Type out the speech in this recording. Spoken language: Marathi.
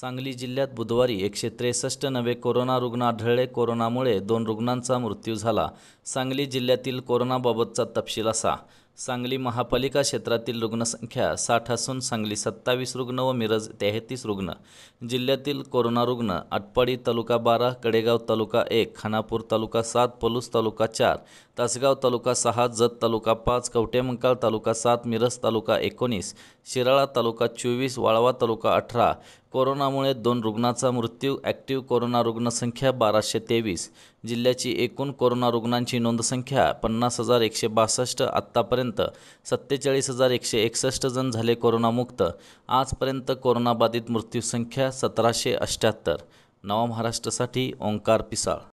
सांगली जिल्ह्यात बुधवारी एकशे त्रेसष्ट नवे कोरोना रुग्ण आढळले कोरोनामुळे दोन रुग्णांचा मृत्यू झाला सांगली जिल्ह्यातील कोरोनाबाबतचा तपशील असा सांगली महापालिका क्षेत्रातील रुग्णसंख्या साठ असून सांगली सत्तावीस रुग्ण व मिरज तेहतीस रुग्ण जिल्ह्यातील कोरोना रुग्ण आटपाडी तालुका बारा कडेगाव तालुका एक खानापूर तालुका सात पलूस तालुका चार तासगाव तालुका सहा जत तालुका पाच कवटेमंकाळ तालुका सात मिरज तालुका एकोणीस शिराळा तालुका चोवीस वाळवा तालुका अठरा कोरोनामुळे दोन रुग्णाचा मृत्यू ॲक्टिव्ह कोरोना रुग्णसंख्या बाराशे तेवीस जिल्ह्याची एकूण कोरोना रुग्णांची नोंदसंख्या पन्नास हजार एकशे बासष्ट आत्तापर्यंत आजपर्यंत सत्तेचाळीस हजार एकशे एकसष्ट जण झाले कोरोनामुक्त आजपर्यंत कोरोनाबाधित मृत्यूसंख्या सतराशे अष्ट्याहत्तर नवा महाराष्ट्रासाठी ओंकार पिसाळ